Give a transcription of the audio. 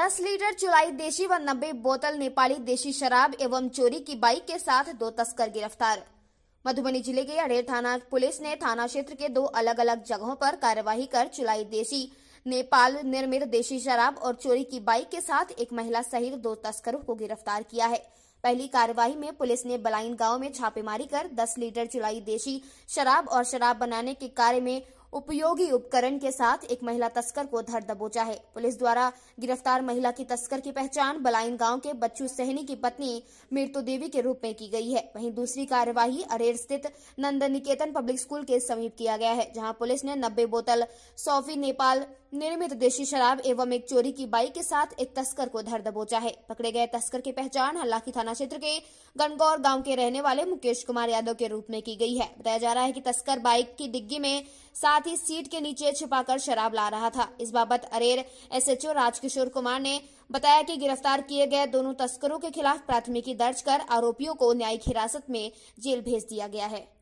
दस लीटर चुराई देशी व नब्बे बोतल नेपाली देशी शराब एवं चोरी की बाइक के साथ दो तस्कर गिरफ्तार मधुबनी जिले के अडेर थाना पुलिस ने थाना क्षेत्र के दो अलग अलग जगहों पर कार्यवाही कर चुलाई देशी नेपाल निर्मित देशी शराब और चोरी की बाइक के साथ एक महिला सहित दो तस्करों को गिरफ्तार किया है पहली कार्यवाही में पुलिस ने बलाइन गांव में छापेमारी कर 10 लीटर चुलाई देशी शराब और शराब बनाने के कार्य में उपयोगी उपकरण के साथ एक महिला तस्कर को धर दबोचा है पुलिस द्वारा गिरफ्तार महिला की तस्कर की पहचान बलाइन गांव के बच्चू सहनी की पत्नी मृत्यु देवी के रूप में की गई है वहीं दूसरी कार्यवाही अरेर स्थित नंद निकेतन पब्लिक स्कूल के समीप किया गया है जहां पुलिस ने नब्बे बोतल सौफी नेपाल निर्मित देशी शराब एवं एक चोरी की बाइक के साथ एक तस्कर को धर दबोचा है पकड़े गए तस्कर की पहचान हल्लाखी थाना क्षेत्र के गनगौर गांव के रहने वाले मुकेश कुमार यादव के रूप में की गई है बताया जा रहा है कि तस्कर बाइक की डिग्गी में सात साथ ही सीट के नीचे छिपाकर शराब ला रहा था इस बाबत अरेर एसएचओ राजकिशोर कुमार ने बताया कि गिरफ्तार किए गए दोनों तस्करों के खिलाफ प्राथमिकी दर्ज कर आरोपियों को न्यायिक हिरासत में जेल भेज दिया गया है